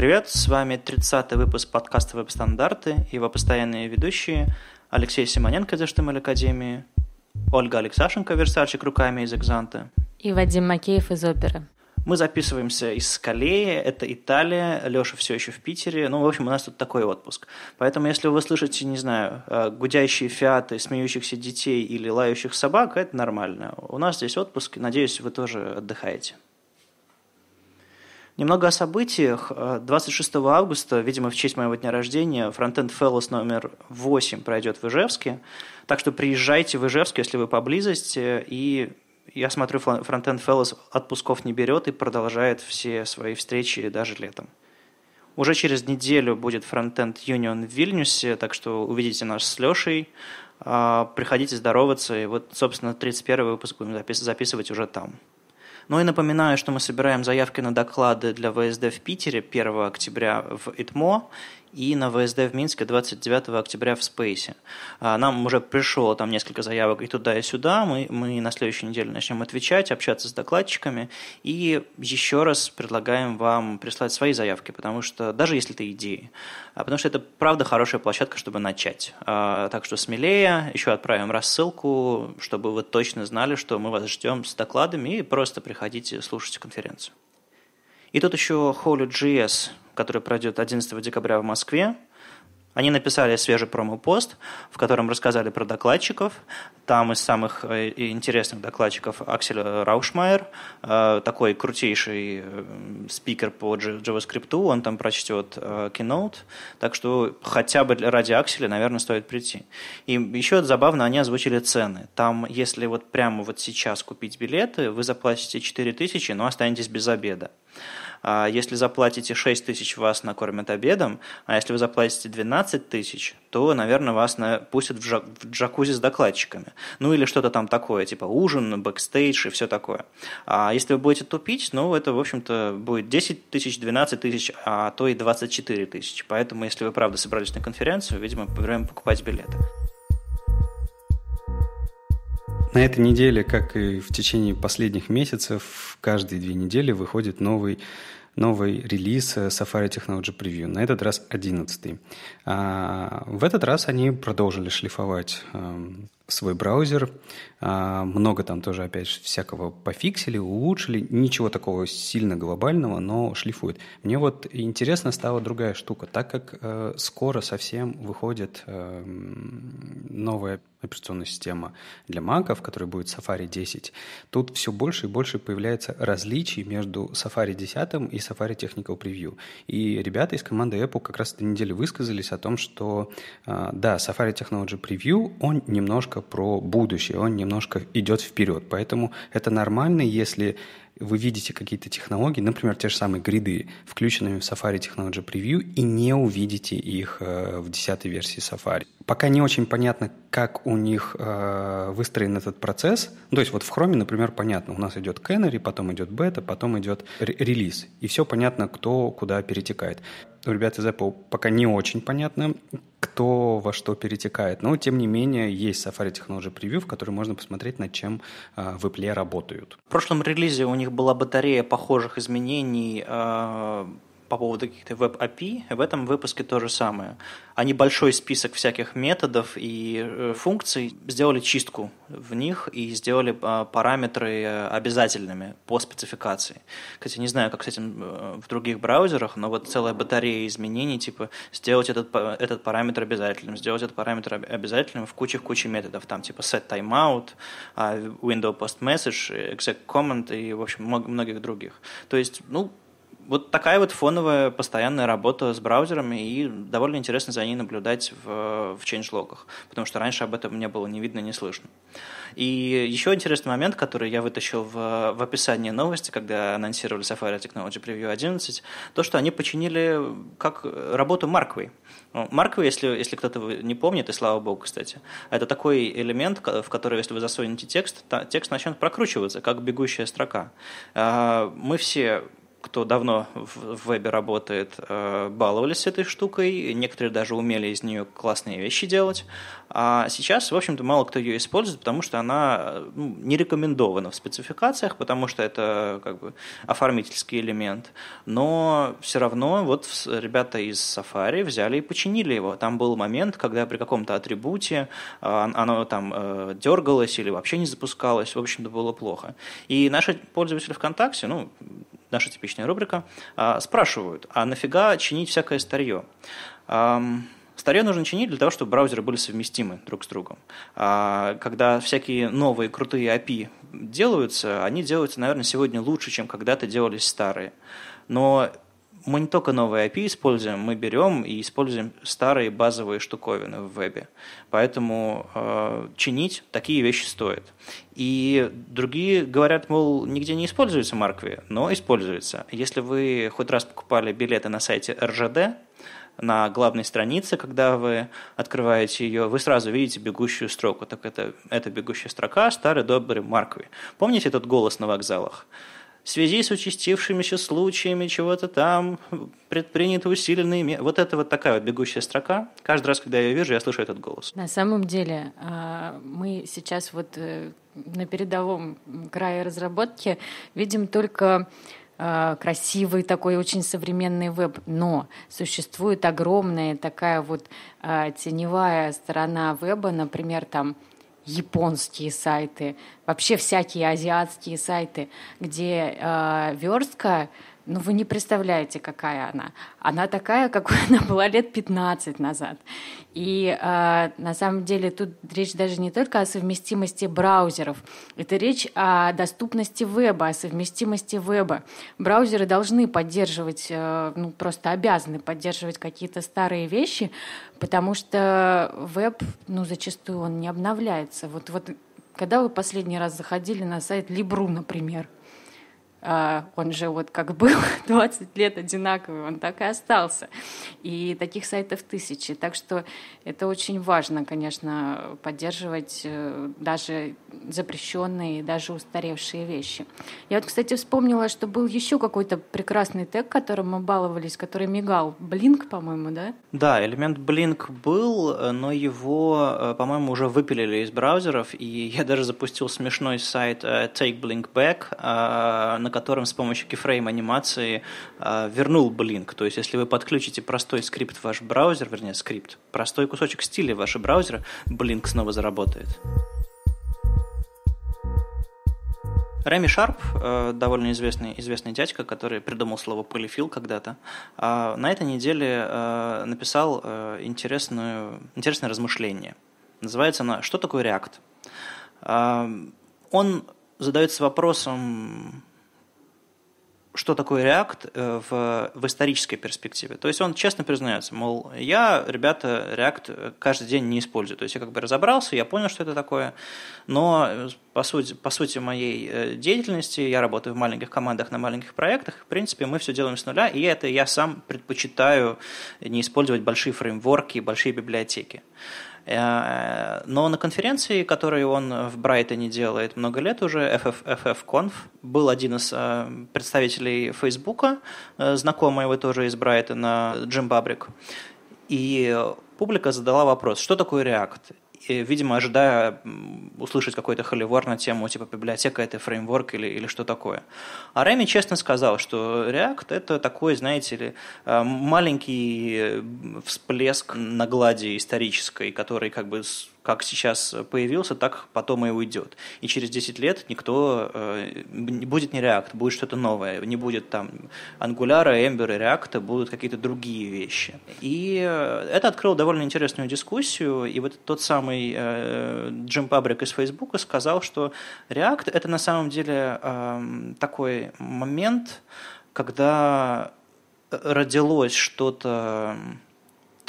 Привет, с вами 30-й выпуск подкаста «Веб-стандарты» и его постоянные ведущие Алексей Симоненко из HTML Академии, Ольга Алексашенко, верстальщик руками из «Экзанта». И Вадим Макеев из «Оперы». Мы записываемся из Скалеи, это Италия, Леша все еще в Питере. Ну, в общем, у нас тут такой отпуск. Поэтому, если вы слышите, не знаю, э, гудящие фиаты, смеющихся детей или лающих собак, это нормально. У нас здесь отпуск, надеюсь, вы тоже отдыхаете. Немного о событиях. 26 э, августа, видимо, в честь моего дня рождения, Frontend Fellows номер 8 пройдет в Ижевске. Так что приезжайте в Ижевск, если вы поблизости, и я смотрю, Frontend Fellows отпусков не берет и продолжает все свои встречи даже летом. Уже через неделю будет Frontend Union в Вильнюсе, так что увидите нас с Лешей, а, приходите здороваться, и вот, собственно, 31 выпуск будем записывать уже там. Ну и напоминаю, что мы собираем заявки на доклады для ВСД в Питере 1 октября в ИТМО и на ВСД в Минске 29 октября в Спейсе. А, нам уже пришло там несколько заявок и туда, и сюда. Мы, мы на следующей неделе начнем отвечать, общаться с докладчиками. И еще раз предлагаем вам прислать свои заявки, потому что даже если это идеи, а, потому что это правда хорошая площадка, чтобы начать. А, так что смелее, еще отправим рассылку, чтобы вы точно знали, что мы вас ждем с докладами и просто приходите слушать конференцию. И тут еще Holy.js, который пройдет 11 декабря в Москве, они написали свежий промо-пост, в котором рассказали про докладчиков. Там из самых э, интересных докладчиков Аксель Раушмайер, э, такой крутейший э, спикер по JavaScript, он там прочтет Keynote. Так что хотя бы ради Акселя, наверное, стоит прийти. И еще забавно, они озвучили цены. Там, если вот прямо вот сейчас купить билеты, вы заплатите 4000, но останетесь без обеда. А если заплатите 6 тысяч, вас накормят обедом, а если вы заплатите 12 тысяч, то, наверное, вас пустят в, в джакузи с докладчиками. Ну или что-то там такое, типа ужин, бэкстейдж и все такое. А если вы будете тупить, ну это, в общем-то, будет 10 тысяч, 12 тысяч, а то и 24 тысячи. Поэтому, если вы правда собрались на конференцию, видимо, время покупать билеты. На этой неделе, как и в течение последних месяцев, каждые две недели выходит новый новый релиз э, Safari Technology Preview, на этот раз 11. А, в этот раз они продолжили шлифовать эм, свой браузер. А, много там тоже, опять же, всякого пофиксили, улучшили. Ничего такого сильно глобального, но шлифуют. Мне вот интересно стала другая штука. Так как э, скоро совсем выходит э, новая операционная система для Mac, в которой будет Safari 10, тут все больше и больше появляется различий между Safari 10 и Safari Technical Preview. И ребята из команды Apple как раз этой неделе высказались о том, что э, да, Safari Technology Preview, он немножко немножко про будущее, он немножко идет вперед. Поэтому это нормально, если вы видите какие-то технологии, например, те же самые гриды, включенными в Safari Technology Preview, и не увидите их э, в 10 версии Safari. Пока не очень понятно, как у них э, выстроен этот процесс. Ну, то есть вот в Chrome, например, понятно, у нас идет Canary, потом идет бета, потом идет релиз. И все понятно, кто куда перетекает. У ребят из Apple пока не очень понятно, кто во что перетекает. Но, тем не менее, есть Safari Technology Preview, в которой можно посмотреть, над чем э, в Apple работают. В прошлом релизе у них была батарея похожих изменений а, по поводу каких-то веб-API, в этом выпуске то же самое. Они большой список всяких методов и э, функций сделали чистку в них и сделали а, параметры э, обязательными по спецификации. Кстати, не знаю, как с этим э, в других браузерах, но вот целая батарея изменений, типа сделать этот, этот параметр обязательным, сделать этот параметр обязательным в куче-куче методов, там типа set timeout, а, window post message, exec command и, в общем, многих других. То есть, ну, вот такая вот фоновая постоянная работа с браузерами, и довольно интересно за ней наблюдать в, в changelog'ах, потому что раньше об этом не было не видно, не слышно. И еще интересный момент, который я вытащил в, в описании новости, когда анонсировали Safari Technology Preview 11, то, что они починили как работу Markway. Ну, Markway, если, если кто-то не помнит, и слава богу, кстати, это такой элемент, в который, если вы засунете текст, текст начнет прокручиваться, как бегущая строка. А, мы все кто давно в вебе работает, э, баловались этой штукой, некоторые даже умели из нее классные вещи делать. А сейчас, в общем-то, мало кто ее использует, потому что она ну, не рекомендована в спецификациях, потому что это как бы оформительский элемент. Но все равно вот ребята из Safari взяли и починили его. Там был момент, когда при каком-то атрибуте э, оно там э, дергалось или вообще не запускалось. В общем-то, было плохо. И наши пользователи ВКонтакте, ну, наша типичная рубрика, а, спрашивают, а нафига чинить всякое старье? Старье нужно чинить для того, чтобы браузеры были совместимы друг с другом. А, когда всякие новые крутые API делаются, они делаются, наверное, сегодня лучше, чем когда-то делались старые. Но мы не только новые API используем, мы берем и используем старые базовые штуковины в вебе. Поэтому э, чинить такие вещи стоит. И другие говорят, мол, нигде не используется Маркви, но используется. Если вы хоть раз покупали билеты на сайте РЖД, на главной странице, когда вы открываете ее, вы сразу видите бегущую строку. Так это, это бегущая строка старый добрый Маркви. Помните этот голос на вокзалах? в связи с участившимися случаями чего-то там, предприняты усиленные меры. Вот это вот такая вот бегущая строка. Каждый раз, когда я ее вижу, я слышу этот голос. На самом деле, а, мы сейчас вот э, на передовом крае разработки видим только а, красивый такой очень современный веб, но существует огромная такая вот а, теневая сторона веба, например, там японские сайты, вообще всякие азиатские сайты, где э, верстка ну, вы не представляете, какая она. Она такая, какой она была лет 15 назад. И э, на самом деле тут речь даже не только о совместимости браузеров. Это речь о доступности веба, о совместимости веба. Браузеры должны поддерживать, э, ну, просто обязаны поддерживать какие-то старые вещи, потому что веб, ну, зачастую он не обновляется. Вот, вот когда вы последний раз заходили на сайт Libru, например – а, он же вот как был 20 лет одинаковый, он так и остался. И таких сайтов тысячи. Так что это очень важно, конечно, поддерживать э, даже запрещенные, даже устаревшие вещи. Я вот, кстати, вспомнила, что был еще какой-то прекрасный тег, которым мы баловались, который мигал. Блинк, по-моему, да? Да, элемент Blink был, но его, э, по-моему, уже выпилили из браузеров, и я даже запустил смешной сайт э, Take Blink Back, на на котором с помощью keyframe анимации э, вернул blink, То есть, если вы подключите простой скрипт в ваш браузер, вернее, скрипт, простой кусочек стиля в ваш браузер, blink снова заработает. Рэми Шарп, э, довольно известный, известный дядька, который придумал слово «полифил» когда-то, а, на этой неделе э, написал э, интересную, интересное размышление. Называется оно «Что такое React?». А, он задается вопросом, что такое React э, в, в исторической перспективе. То есть он честно признается, мол, я, ребята, React каждый день не использую. То есть я как бы разобрался, я понял, что это такое, но по сути, по сути моей э, деятельности я работаю в маленьких командах на маленьких проектах. В принципе, мы все делаем с нуля, и это я сам предпочитаю не использовать большие фреймворки, и большие библиотеки. Э, но на конференции, которую он в Брайтоне делает много лет уже, FF, FFConf, был один из э, представителей Фейсбука, э, знакомый его тоже из Брайтона, Джим Бабрик. И публика задала вопрос, что такое React? и, видимо, ожидая услышать какой-то холивар на тему, типа, библиотека – это фреймворк или, или что такое. А Рэми честно сказал, что React – это такой, знаете ли, э, маленький э, всплеск на глади исторической, который как бы как сейчас появился, так потом и уйдет. И через 10 лет никто э, будет не React, будет что-то новое, не будет там Angular, Ember, и React, будут какие-то другие вещи. И э, это открыло довольно интересную дискуссию, и вот тот самый э, Джим Пабрик из Facebook сказал, что React это на самом деле э, такой момент, когда э, родилось что-то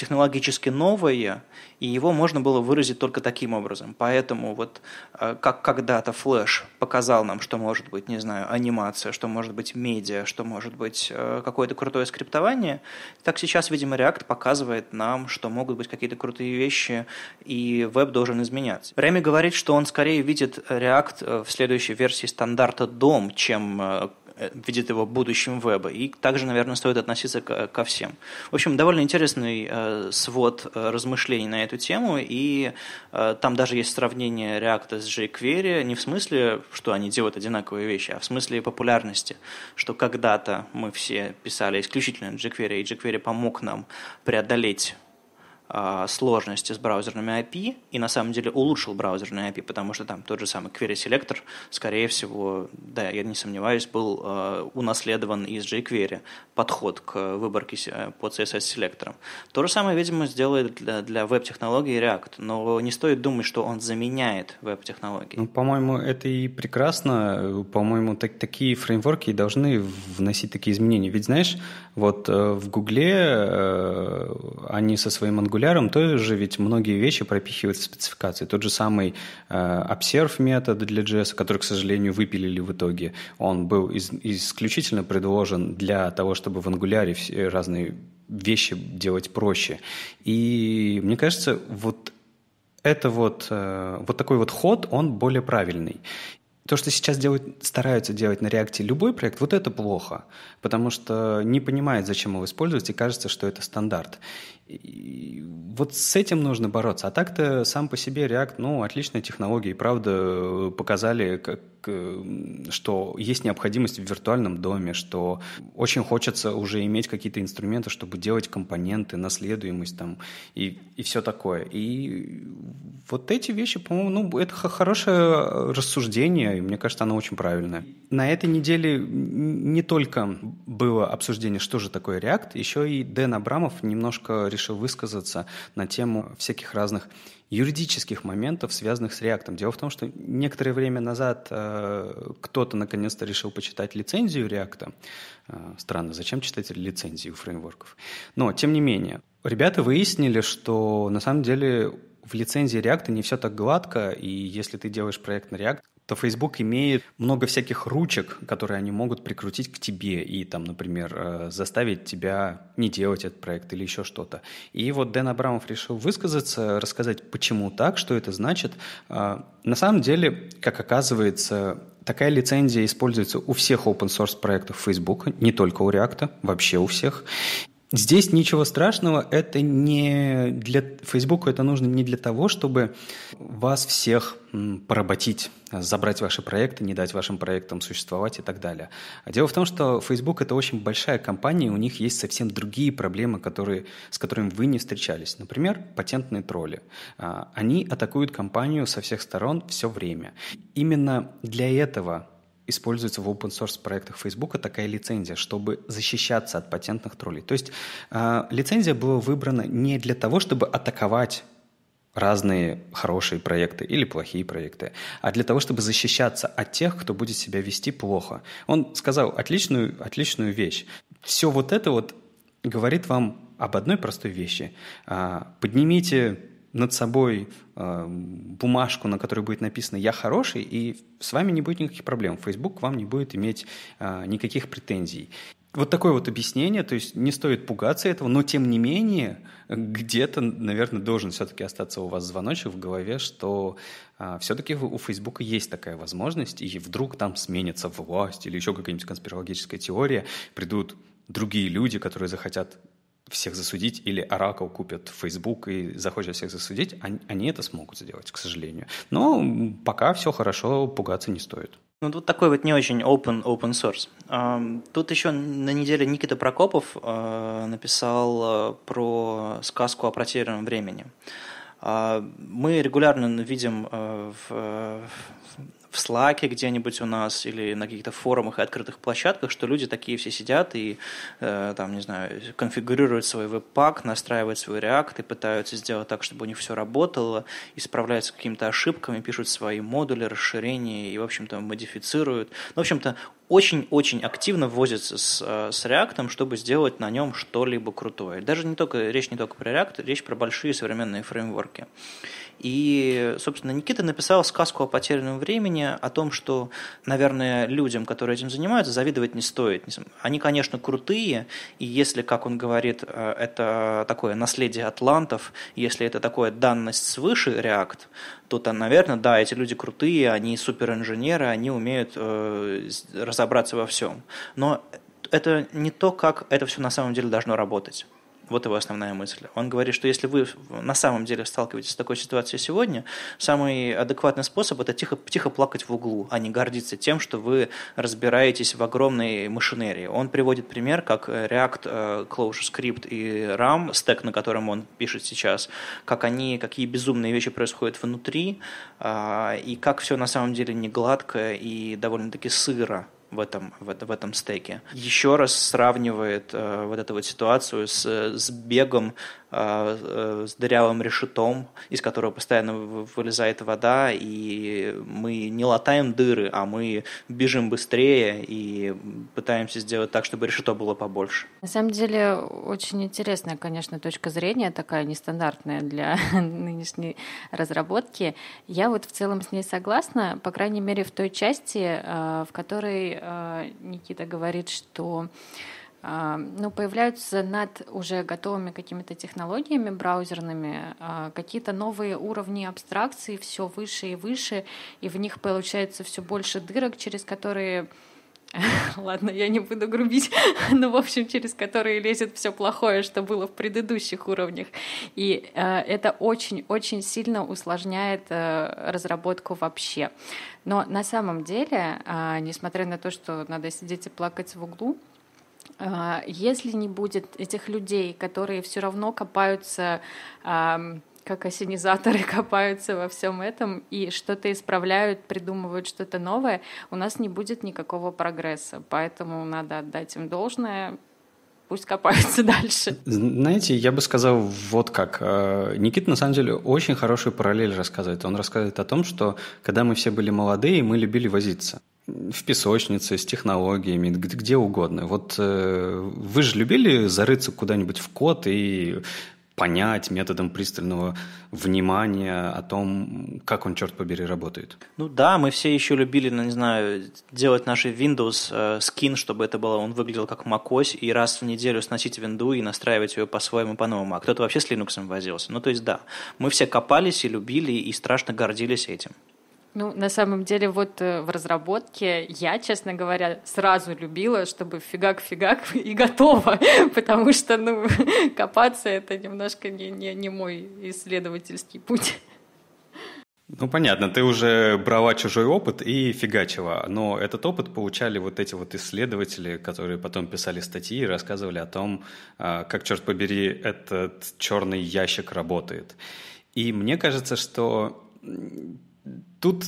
технологически новое, и его можно было выразить только таким образом. Поэтому вот э, как когда-то Flash показал нам, что может быть, не знаю, анимация, что может быть медиа, что может быть э, какое-то крутое скриптование, так сейчас, видимо, React показывает нам, что могут быть какие-то крутые вещи, и веб должен изменяться. Реми говорит, что он скорее видит React э, в следующей версии стандарта DOM, чем Э, видит его будущим веба. И также, наверное, стоит относиться э, ко, всем. В общем, довольно интересный э, свод размышлений на эту тему, и там даже есть сравнение React с jQuery, не в смысле, что они делают одинаковые вещи, а в смысле популярности, что когда-то мы все писали исключительно jQuery, и jQuery помог нам преодолеть а, сложности с браузерными API и на самом деле улучшил браузерные API, потому что там тот же самый query selector, скорее всего, да, я не сомневаюсь, был а, унаследован из jQuery подход к выборке э, по CSS селекторам. То же самое, видимо, сделает для, для веб технологии React, но не стоит думать, что он заменяет веб-технологии. Ну, по-моему, это и прекрасно. По-моему, так, такие фреймворки должны вносить такие изменения. Ведь знаешь, вот э, в Гугле э, они со своим Angular вестибуляром тоже ведь многие вещи пропихивают в спецификации. Тот же самый э, observe метод для JS, который, к сожалению, выпилили в итоге, он был из, исключительно предложен для того, чтобы в Angular все разные вещи делать проще. И мне кажется, вот это вот, э, вот такой вот ход, он более правильный. То, что сейчас делают, стараются делать на реакте любой проект, вот это плохо, потому что не понимает, зачем его использовать, и кажется, что это стандарт. И вот с этим нужно бороться. А так-то сам по себе React, ну, отличная технология. И правда э, показали, как, эм, что есть необходимость в виртуальном доме, что очень хочется уже иметь какие-то инструменты, чтобы делать компоненты, наследуемость там и, и все такое. И вот эти вещи, по-моему, ну, это хорошее рассуждение, и мне кажется, оно очень правильное. На этой неделе не только было обсуждение, что же такое React, еще и Дэн Абрамов немножко решил решил высказаться на тему всяких разных юридических моментов, связанных с React. Дело в том, что некоторое время назад э, кто-то наконец-то решил почитать лицензию React. Э, странно, зачем читать лицензию фреймворков? Но, тем не менее, ребята выяснили, что на самом деле в лицензии React не все так гладко, и если ты делаешь проект на React, что Facebook имеет много всяких ручек, которые они могут прикрутить к тебе и там, например, э, заставить тебя не делать этот проект или еще что-то. И вот Дэн Абрамов решил высказаться, рассказать, почему так, что это значит. Э, на самом деле, как оказывается, такая лицензия используется у всех open source проектов Facebook, не только у React, вообще у всех. Здесь ничего страшного, это не для Facebook. это нужно не для того, чтобы вас всех поработить, забрать ваши проекты, не дать вашим проектам существовать и так далее. А дело в том, что Facebook это очень большая компания, у них есть совсем другие проблемы, которые, с которыми вы не встречались. Например, патентные тролли. А, они атакуют компанию со всех сторон все время. Именно для этого используется в open source проектах Facebook такая лицензия, чтобы защищаться от патентных троллей. То есть э, лицензия была выбрана не для того, чтобы атаковать разные хорошие проекты или плохие проекты, а для того, чтобы защищаться от тех, кто будет себя вести плохо. Он сказал отличную, отличную вещь. Все вот это вот говорит вам об одной простой вещи. А, поднимите над собой э, бумажку, на которой будет написано «Я хороший», и с вами не будет никаких проблем. Facebook к вам не будет иметь э, никаких претензий. Вот такое вот объяснение, то есть не стоит пугаться этого, но тем не менее где-то, наверное, должен все-таки остаться у вас звоночек в голове, что э, а, все-таки у Facebook есть такая возможность, и вдруг там сменится власть или еще какая-нибудь конспирологическая теория, придут другие люди, которые захотят всех засудить, или Oracle купит Facebook и захочет всех засудить, они, они это смогут сделать, к сожалению. Но пока все хорошо, пугаться не стоит. Ну, тут такой вот не очень open, open source. Тут еще на неделе Никита Прокопов а, написал а, про сказку о потерянном времени. А, мы регулярно видим в э, в слаке где-нибудь у нас или на каких-то форумах и открытых площадках, что люди такие все сидят и, э, там, не знаю, конфигурируют свой веб-пак, настраивают свой React и пытаются сделать так, чтобы у них все работало, исправляются какими-то ошибками, пишут свои модули, расширения и, в общем-то, модифицируют. Ну, в общем-то, очень-очень активно ввозится с, э, с React, чтобы сделать на нем что-либо крутое. Даже не только, речь не только про React, речь про большие современные фреймворки. И, собственно, Никита написал сказку о потерянном времени, о том, что, наверное, людям, которые этим занимаются, завидовать не стоит. Они, конечно, крутые, и если, как он говорит, э, это такое наследие атлантов, если это такое данность свыше реакт, то, там, наверное, да, эти люди крутые, они суперинженеры, они умеют э, разобраться во всем. Но это не то, как это все на самом деле должно работать. Вот его основная мысль. Он говорит, что если вы на самом деле сталкиваетесь с такой ситуацией сегодня, самый адекватный способ – это тихо, тихо плакать в углу, а не гордиться тем, что вы разбираетесь в огромной машинерии. Он приводит пример, как React, э, ClojureScript и RAM, стек, на котором он пишет сейчас, как они, какие безумные вещи происходят внутри, а, и как все на самом деле не гладко и довольно-таки сыро в этом, в, в этом стеке. Еще раз сравнивает э, вот эту вот ситуацию с, с бегом а, э, с дырявым решетом, из которого постоянно вылезает вода, и мы не латаем дыры, а мы бежим быстрее и пытаемся сделать так, чтобы решето было побольше. На самом деле, очень интересная, конечно, точка зрения, такая нестандартная для нынешней разработки. Я вот в целом с ней согласна, по крайней мере, в той части, э, в которой э, Никита говорит, что а, ну, появляются над уже готовыми какими-то технологиями браузерными а, какие-то новые уровни абстракции, все выше и выше, и в них получается все больше дырок, через которые Ладно, я не буду грубить, но, в общем, через которые лезет все плохое, что было в предыдущих уровнях. И э, это очень-очень сильно усложняет э, разработку вообще. Но на самом деле, э, несмотря на то, что надо сидеть и плакать в углу, э, а, если не будет этих людей, которые все равно копаются как осенизаторы копаются во всем этом и что-то исправляют, придумывают что-то новое, у нас не будет никакого прогресса. Поэтому надо отдать им должное, пусть копаются дальше. Знаете, я бы сказал вот как. А, Никита, на самом деле, очень хорошую параллель рассказывает. Он рассказывает о том, что когда мы все были молодые, мы любили возиться в песочнице, с технологиями, где угодно. Вот э, вы же любили зарыться куда-нибудь в код и понять методом пристального внимания о том, как он, черт побери, работает. Ну да, мы все еще любили, ну, не знаю, делать наши Windows э, скин, чтобы это было, он выглядел как macOS, и раз в неделю сносить винду и настраивать ее по-своему, по-новому. А кто-то вообще с Linux возился. Ну то есть да, мы все копались и любили, и страшно гордились этим. Ну, на самом деле, вот э, в разработке я, честно говоря, сразу любила, чтобы фигак-фигак и готово, потому что, ну, копаться — это немножко не, не, не мой исследовательский путь. Ну, понятно, ты уже брала чужой опыт и фигачила, но этот опыт получали вот эти вот исследователи, которые потом писали статьи и рассказывали о том, а, как, черт побери, этот черный ящик работает. И мне кажется, что тут,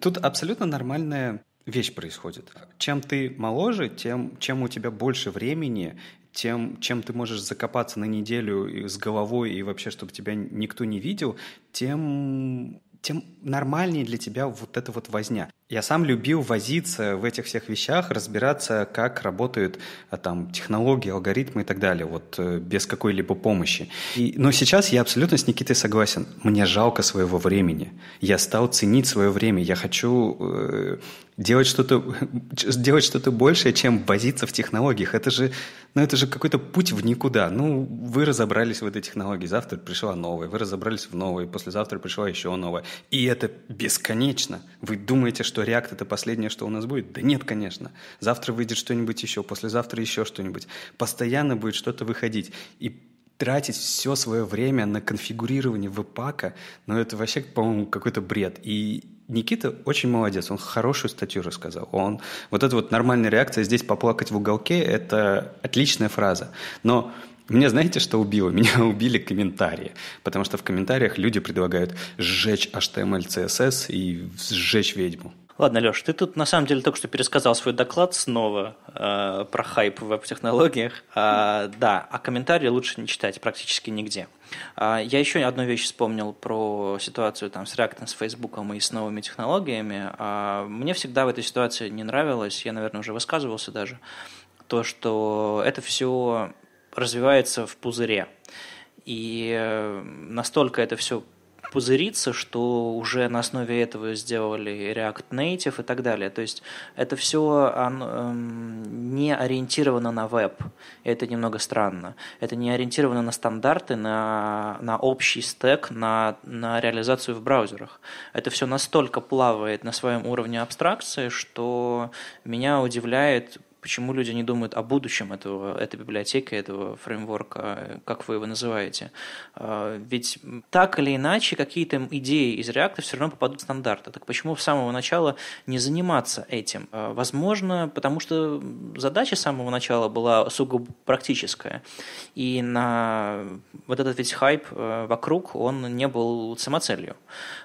тут абсолютно нормальная вещь происходит. Чем ты моложе, тем чем у тебя больше времени, тем чем ты можешь закопаться на неделю с головой и вообще, чтобы тебя никто не видел, тем тем нормальнее для тебя вот эта вот возня я сам любил возиться в этих всех вещах, разбираться, как работают э, там технологии, алгоритмы и так далее, вот э, без какой-либо помощи. И, но сейчас я абсолютно с Никитой согласен. Мне жалко своего времени. Я стал ценить свое время. Я хочу э, делать что-то, сделать что-то большее, чем возиться в технологиях. Это же, ну, это же какой-то путь в никуда. Ну, вы разобрались в этой технологии, завтра пришла новая, вы разобрались в новой, послезавтра пришла еще новая. И это бесконечно. Вы думаете, что что React — это последнее, что у нас будет? Да нет, конечно. Завтра выйдет что-нибудь еще, послезавтра еще что-нибудь. Постоянно будет что-то выходить. И тратить все свое время на конфигурирование веб-пака, ну это вообще, по-моему, какой-то бред. И Никита очень молодец, он хорошую статью рассказал. Он вот эта вот нормальная реакция здесь поплакать в уголке – это отличная фраза. Но мне знаете, что убило? Меня убили комментарии. Потому что в комментариях люди предлагают сжечь HTML, CSS и сжечь ведьму. Ладно, Леш, ты тут на самом деле только что пересказал свой доклад снова э, про хайп в веб-технологиях. Э, да, а комментарии лучше не читать практически нигде. Э, я еще одну вещь вспомнил про ситуацию там, с React, с Facebook и с новыми технологиями. Э, мне всегда в этой ситуации не нравилось, я, наверное, уже высказывался даже, то, что это все развивается в пузыре. И э, настолько это все пузыриться, что уже на основе этого сделали React Native и так далее. То есть это все оно, эм, не ориентировано на веб. Это немного странно. Это не ориентировано на стандарты, на, на общий стек, на, на реализацию в браузерах. Это все настолько плавает на своем уровне абстракции, что меня удивляет Почему люди не думают о будущем этого, этой библиотеки, этого фреймворка, э, как вы его называете? А, ведь так или иначе какие-то идеи из React все равно попадут в стандарты. Так почему с самого начала не заниматься этим? А, возможно, потому что задача с самого начала была сугубо практическая. И на вот этот весь хайп э, вокруг, он не был самоцелью.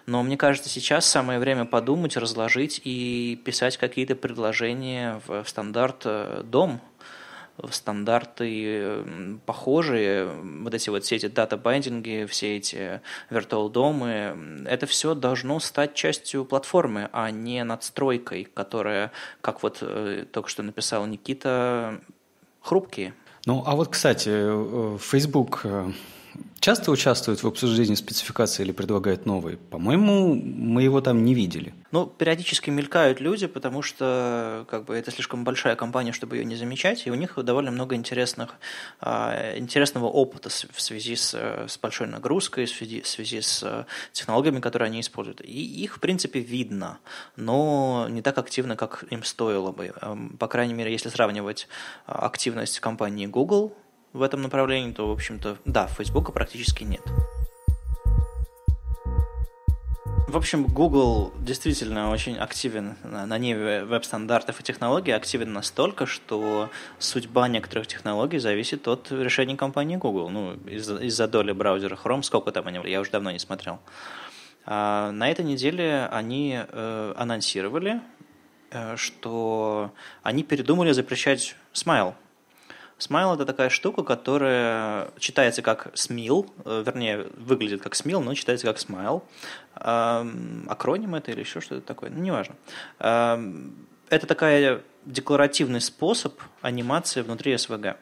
Но мне кажется, сейчас самое время подумать, разложить и писать какие-то предложения в стандарт Э, дом, э, стандарты похожие, вот эти вот все эти дата-бандинги, все эти виртуал домы, это все должно стать частью платформы, а не надстройкой, которая, как вот э, только что написал Никита, хрупкие. Ну, а вот, кстати, Facebook часто участвует в обсуждении спецификации или предлагает новые? По-моему, мы его там не видели. Ну, периодически мелькают люди, потому что как бы, это слишком большая компания, чтобы ее не замечать, и у них довольно много интересных, а, интересного опыта в связи с, с большой нагрузкой, в связи, в связи с технологиями, которые они используют. И их, в принципе, видно, но не так активно, как им стоило бы. Эм, по крайней мере, если сравнивать а, активность компании Google – в этом направлении, то, в общем-то, да, Фейсбука практически нет. В общем, Google действительно очень активен на ней веб-стандартов и технологий, активен настолько, что судьба некоторых технологий зависит от решений компании Google. Ну, из-за доли браузера Chrome, сколько там они, я уже давно не смотрел. А на этой неделе они э, анонсировали, э, что они передумали запрещать Smile – Смайл это такая штука, которая читается как смил, э, вернее, выглядит как смил, но читается как смайл. Эм, акроним это или еще что-то такое, ну, неважно. Эм, это такая декларативный способ анимации внутри СВГ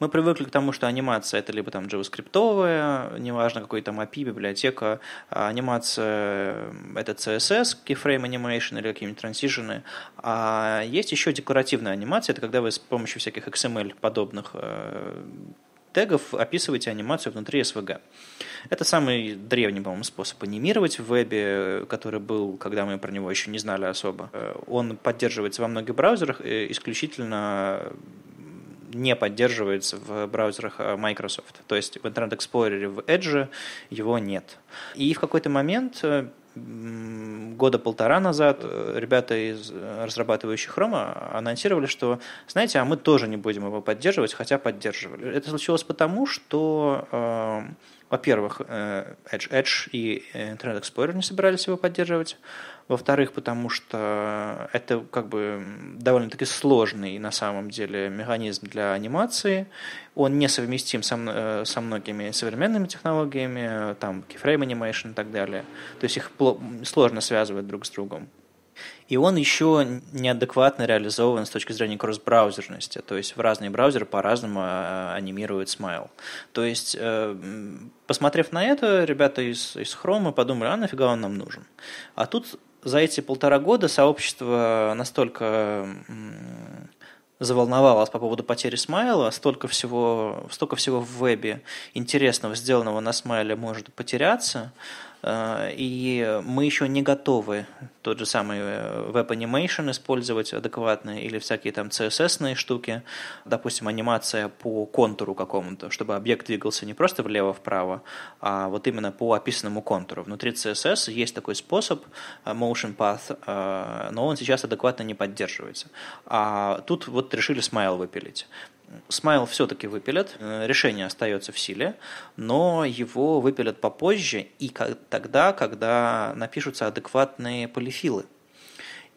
мы привыкли к тому, что анимация это либо там JavaScript, неважно какой там API, библиотека, а анимация это CSS, keyframe animation или какие-нибудь транзишены. А есть еще декоративная анимация, это когда вы с помощью всяких XML подобных э, тегов описываете анимацию внутри SVG. Это самый древний, по-моему, способ анимировать в вебе, который был, когда мы про него еще не знали особо. Э, он поддерживается во многих браузерах э, исключительно не поддерживается в браузерах э, Microsoft. То есть в Internet Explorer в Edge его нет. И в какой-то момент э, года полтора назад э, ребята из разрабатывающих Chrome анонсировали, что, знаете, а мы тоже не будем его поддерживать, хотя поддерживали. Это случилось потому, что, э, во-первых, Edge, Edge и Internet Explorer не собирались его поддерживать, во-вторых, потому что это как бы довольно-таки сложный на самом деле механизм для анимации, он несовместим со, э, со многими современными технологиями, э, там keyframe animation и так далее, то есть их сложно связывать друг с другом. И он еще неадекватно реализован с точки зрения кросс-браузерности. То есть в разные браузеры по-разному э, анимируют смайл. То есть, посмотрев на это, ребята из, из Chrome подумали, а нафига он нам нужен? А тут за эти полтора года сообщество настолько заволновалось по поводу потери смайла. Столько всего, столько всего в вебе интересного, сделанного на смайле, может потеряться. Э, и мы еще не готовы тот же самый э, веб анимейшн использовать адекватно или всякие там css штуки, допустим, анимация по контуру какому-то, чтобы объект двигался не просто влево-вправо, а вот именно по описанному контуру. Внутри CSS есть такой способ, э, motion path, но он сейчас адекватно не поддерживается. А тут вот решили смайл выпилить. Смайл все-таки выпилят, э, решение остается в силе, но его выпилят попозже и тогда, когда напишутся адекватные полифилы.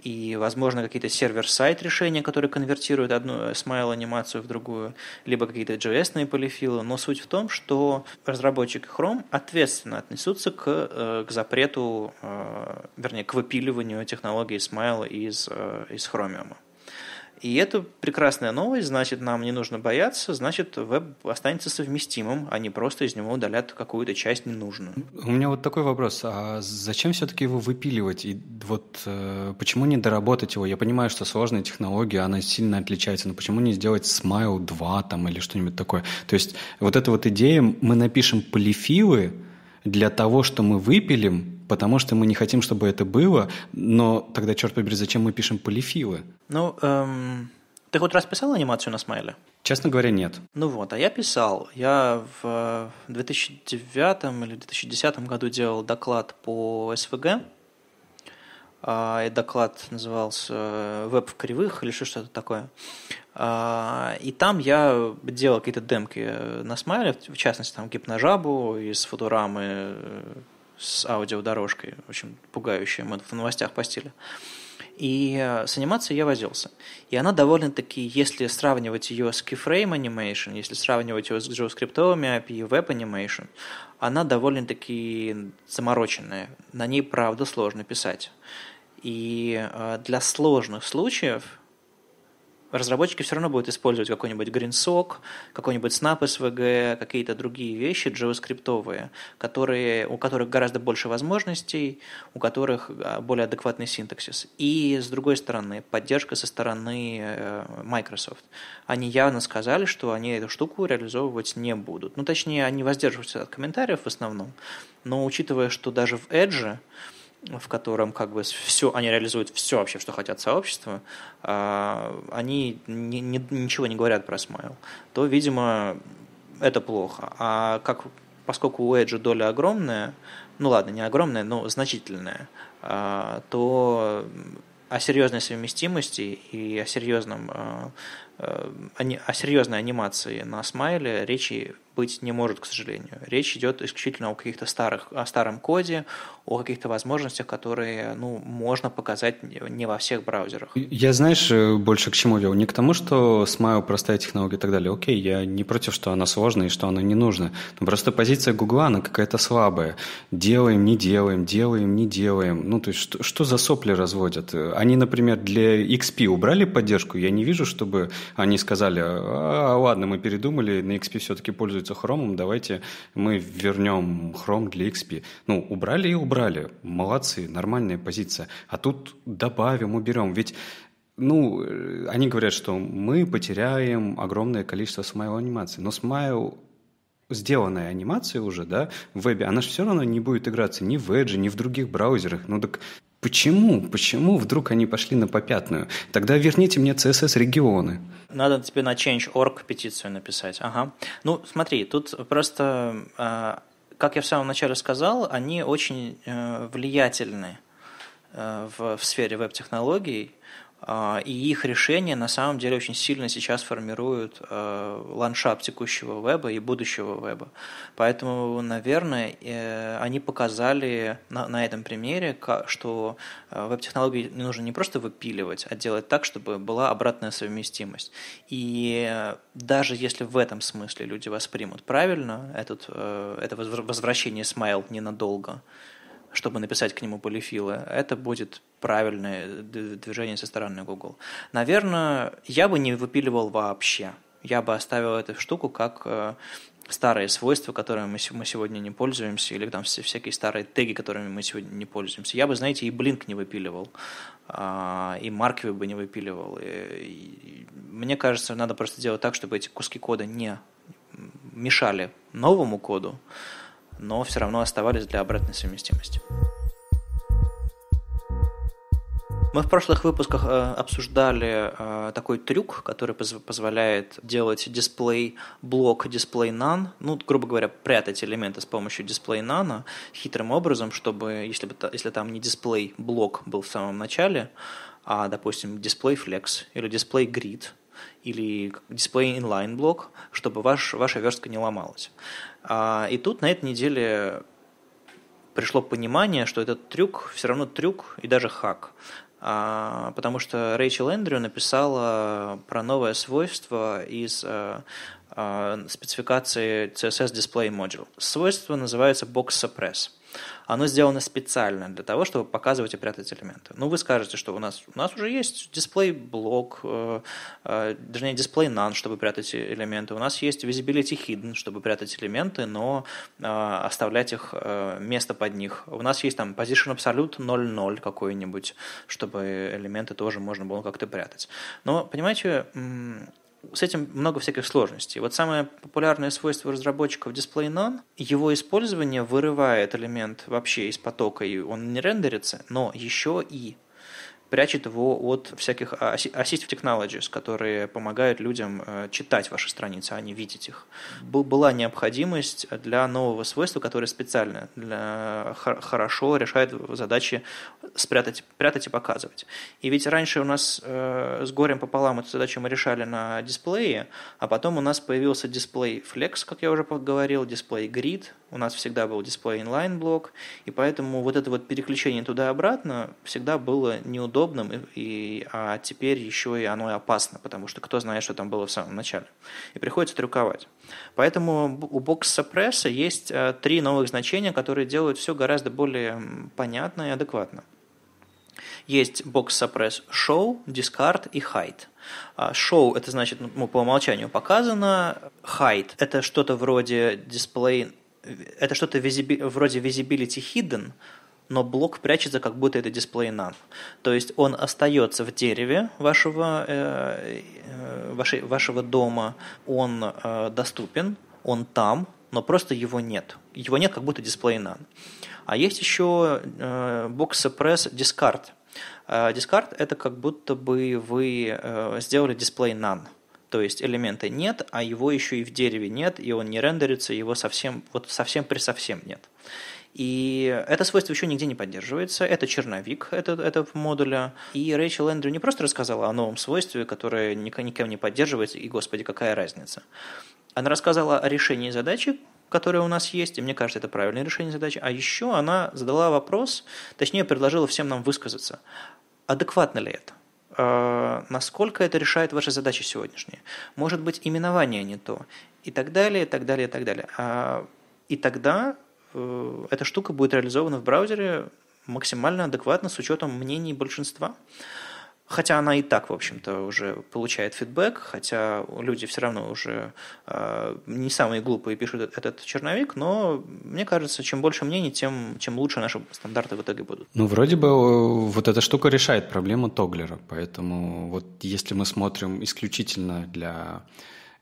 И, возможно, какие-то сервер-сайт решения, которые конвертируют одну э, смайл-анимацию в другую, либо какие-то js полифилы. Но суть в том, что разработчики Chrome ответственно отнесутся к, э, к запрету, вернее, к выпиливанию технологии смайла из, из Chromium. И это прекрасная новость, значит, нам не нужно бояться, значит, веб останется совместимым, а не просто из него удалят какую-то часть ненужную. У меня вот такой вопрос, а зачем все-таки его выпиливать? И вот э, почему не доработать его? Я понимаю, что сложная технология, она сильно отличается, но почему не сделать Smile 2 там или что-нибудь такое? То есть вот эта вот идея, мы напишем полифилы для того, что мы выпилим, потому что мы не хотим, чтобы это было, но тогда, черт побери, зачем мы пишем полифилы? Ну, эм, ты хоть раз писал анимацию на смайле? Честно говоря, нет. Ну вот, а я писал. Я в 2009 э, или 2010 году делал доклад по СВГ, а, и доклад назывался «Веб в кривых» или что-то такое. А, и там я делал какие-то демки на смайле, в частности, там гипножабу из футурамы э, с аудиодорожкой, очень пугающая, мы в новостях постили. И э, с анимацией я возился. И она довольно-таки, если сравнивать ее с Keyframe Animation, если сравнивать ее с джаваскриптовыми API Web Animation, она довольно-таки замороченная. На ней, правда, сложно писать. И э, для сложных случаев разработчики все равно будут использовать какой-нибудь GreenSock, какой-нибудь Snap SVG, какие-то другие вещи JavaScript, которые, у которых гораздо больше возможностей, у которых а, более адекватный синтаксис. И, с другой стороны, поддержка со стороны э, Microsoft. Они явно сказали, что они эту штуку реализовывать не будут. Ну, точнее, они воздерживаются от комментариев в основном, но учитывая, что даже в Edge в котором как бы все, они реализуют все вообще, что хотят сообщества, они ни, ни, ничего не говорят про смайл, то, видимо, это плохо. А как, поскольку у Edge доля огромная, ну ладно, не огромная, но значительная, а, то о серьезной совместимости и о серьезном а, Э, о серьезной анимации на смайле речи быть не может, к сожалению. Речь идет исключительно о каких-то старых, о старом коде, о каких-то возможностях, которые, ну, можно показать не во всех браузерах. Я, знаешь, э, больше к чему вел? Не к тому, что смайл простая технология и так далее. Окей, я не против, что она сложная и что она не нужна. Но просто позиция Гугла, она какая-то слабая. Делаем, не делаем, делаем, не делаем. Ну, то есть, что, что за сопли разводят? Они, например, для XP убрали поддержку? Я не вижу, чтобы они сказали, а, ладно, мы передумали, на XP все-таки пользуется хромом, давайте мы вернем хром для XP. Ну, убрали и убрали. Молодцы, нормальная позиция. А тут добавим, уберем. Ведь ну, э, они говорят, что мы потеряем огромное количество смайл-анимаций. Но смайл сделанная анимация уже, да, в вебе, она же все равно не будет играться ни в Edge, ни в других браузерах. Ну так Почему? Почему вдруг они пошли на попятную? Тогда верните мне CSS-регионы. Надо тебе на Change.org петицию написать. Ага. Ну, смотри, тут просто, э, как я в самом начале сказал, они очень э, влиятельны э, в, в сфере веб-технологий, а, и их решения на самом деле очень сильно сейчас формируют э, ландшафт текущего веба и будущего веба. Поэтому, наверное, э, они показали на, на этом примере, что э, веб-технологии не нужно не просто выпиливать, а делать так, чтобы была обратная совместимость. И даже если в этом смысле люди воспримут правильно этот, это возвращение смайл ненадолго, чтобы написать к нему полифилы, это будет правильное движение со стороны Google. Наверное, я бы не выпиливал вообще. Я бы оставил эту штуку как э, старые свойства, которыми мы сегодня не пользуемся, или там всякие старые теги, которыми мы сегодня не пользуемся. Я бы, знаете, и блинк а, не выпиливал, и марквы бы не выпиливал. И мне кажется, надо просто делать так, чтобы эти куски кода не мешали новому коду, но все равно оставались для обратной совместимости. Мы в прошлых выпусках э, обсуждали э, такой трюк, который позволяет делать дисплей блок дисплей none, ну, грубо говоря, прятать элементы с помощью дисплей none хитрым образом, чтобы, если, бы, если там не дисплей блок был в самом начале, а, допустим, дисплей flex или дисплей grid, или дисплей inline блок, чтобы ваш, ваша верстка не ломалась. А, и тут на этой неделе пришло понимание, что этот трюк все равно трюк и даже хак. А, потому что Рэйчел Эндрю написала про новое свойство из а, а, спецификации CSS Display Module. Свойство называется Box Suppress. Оно сделано специально для того, чтобы показывать и прятать элементы. Ну, вы скажете, что у нас, у нас уже есть дисплей блок, э, э, вернее, дисплей none, чтобы прятать элементы. У нас есть visibility hidden, чтобы прятать элементы, но э, оставлять их э, место под них. У нас есть там position absolute 0.0 какой-нибудь, чтобы элементы тоже можно было как-то прятать. Но, понимаете, с этим много всяких сложностей. Вот самое популярное свойство разработчиков Display None, его использование вырывает элемент вообще из потока, и он не рендерится, но еще и прячет его от всяких а, assistive technologies, которые помогают людям э, читать ваши страницы, а не видеть их. Была необходимость для нового свойства, которое специально для, хорошо решает задачи спрятать, прятать и показывать. И ведь раньше у нас э, с горем пополам эту задачу мы решали на дисплее, а потом у нас появился дисплей Flex, как я уже говорил, дисплей Grid, у нас всегда был дисплей inline блок, и поэтому вот это вот переключение туда-обратно всегда было неудобно подобным, и, а теперь еще и оно и опасно, потому что кто знает, что там было в самом начале. И приходится трюковать. Поэтому у бокса пресса есть э, три новых значения, которые делают все гораздо более понятно и адекватно. Есть бокс suppress show, discard и hide. Show а – это значит, ну, по умолчанию показано. Hide – это что-то вроде display э, это что-то вроде visibility hidden, но блок прячется, как будто это дисплей нам. То есть он остается в дереве вашего, э, э, вашей, вашего дома, он э, доступен, он там, но просто его нет. Его нет, как будто дисплей нам. А есть еще box Suppress Discard. discard – это как будто бы вы сделали дисплей none. То есть элемента нет, а его еще и в дереве нет, и он не рендерится, его совсем, вот совсем при совсем нет. И это свойство еще нигде не поддерживается. Это черновик этого, этого модуля. И Рэйчел Эндрю не просто рассказала о новом свойстве, которое никем не поддерживается, и, господи, какая разница. Она рассказала о решении задачи, которое у нас есть, и мне кажется, это правильное решение задачи. А еще она задала вопрос, точнее, предложила всем нам высказаться. Адекватно ли это? А, насколько это решает ваши задачи сегодняшние. Может быть, именование не то, и так далее, и так далее, и так далее. А, и тогда Э, эта штука будет реализована в браузере максимально адекватно с учетом мнений большинства. Хотя она и так, в общем-то, уже получает фидбэк, хотя люди все равно уже э, не самые глупые пишут э, этот черновик, но мне кажется, чем больше мнений, тем, тем лучше наши стандарты в итоге будут. Ну, вроде бы э, вот эта штука решает проблему Тоглера, поэтому вот если мы смотрим исключительно для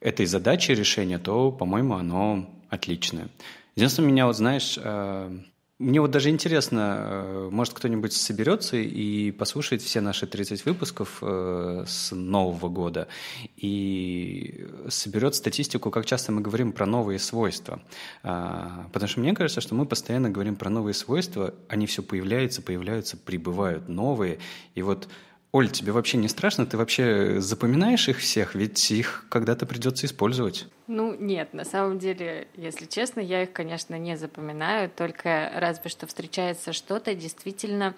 этой задачи решения, то, по-моему, оно отличное. Единственное, меня вот, знаешь, э, мне вот даже интересно, э, может, кто-нибудь соберется и послушает все наши 30 выпусков э, с Нового года и соберет статистику, как часто мы говорим про новые свойства. А, потому что мне кажется, что мы постоянно говорим про новые свойства, они все появляются, появляются, прибывают новые. И вот Оль, тебе вообще не страшно? Ты вообще э, запоминаешь их всех? Ведь их когда-то придется использовать. Ну, нет, на самом деле, если честно, я их, конечно, не запоминаю, только разве что встречается что-то действительно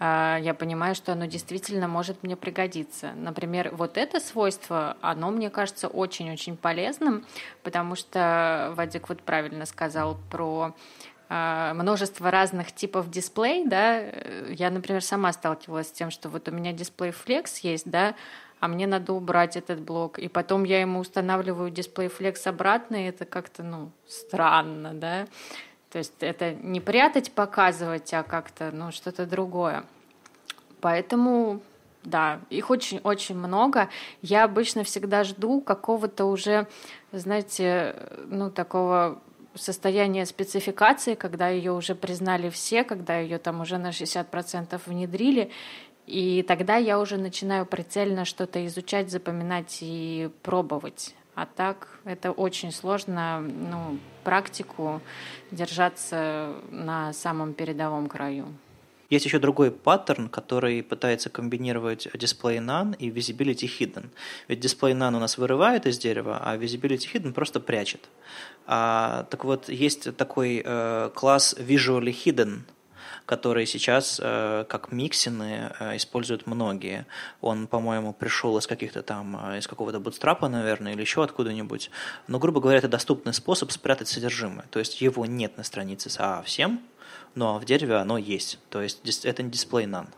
а, я понимаю, что оно действительно может мне пригодиться. Например, вот это свойство, оно мне кажется очень-очень полезным, потому что Вадик вот правильно сказал про а, множество разных типов дисплей, да, я, например, сама сталкивалась с тем, что вот у меня дисплей Flex есть, да, а мне надо убрать этот блок. И потом я ему устанавливаю дисплей Flex обратно, и это как-то, ну, странно, да. То есть это не прятать, показывать, а как-то, ну, что-то другое. Поэтому, да, их очень-очень много. Я обычно всегда жду какого-то уже, знаете, ну, такого состояние спецификации, когда ее уже признали все, когда ее там уже на 60% внедрили, и тогда я уже начинаю прицельно что-то изучать, запоминать и пробовать. А так это очень сложно, ну, практику держаться на самом передовом краю. Есть еще другой паттерн, который пытается комбинировать display none и visibility hidden. Ведь display none у нас вырывает из дерева, а visibility hidden просто прячет. А, так вот, есть такой э, класс visually hidden – которые сейчас э, как миксины э, используют многие. Он, по-моему, пришел из каких-то там, э, из какого-то бутстрапа, наверное, или еще откуда-нибудь. Но, грубо говоря, это доступный способ спрятать содержимое. То есть его нет на странице совсем но ну, а в дереве оно есть, то есть это не дисплей none.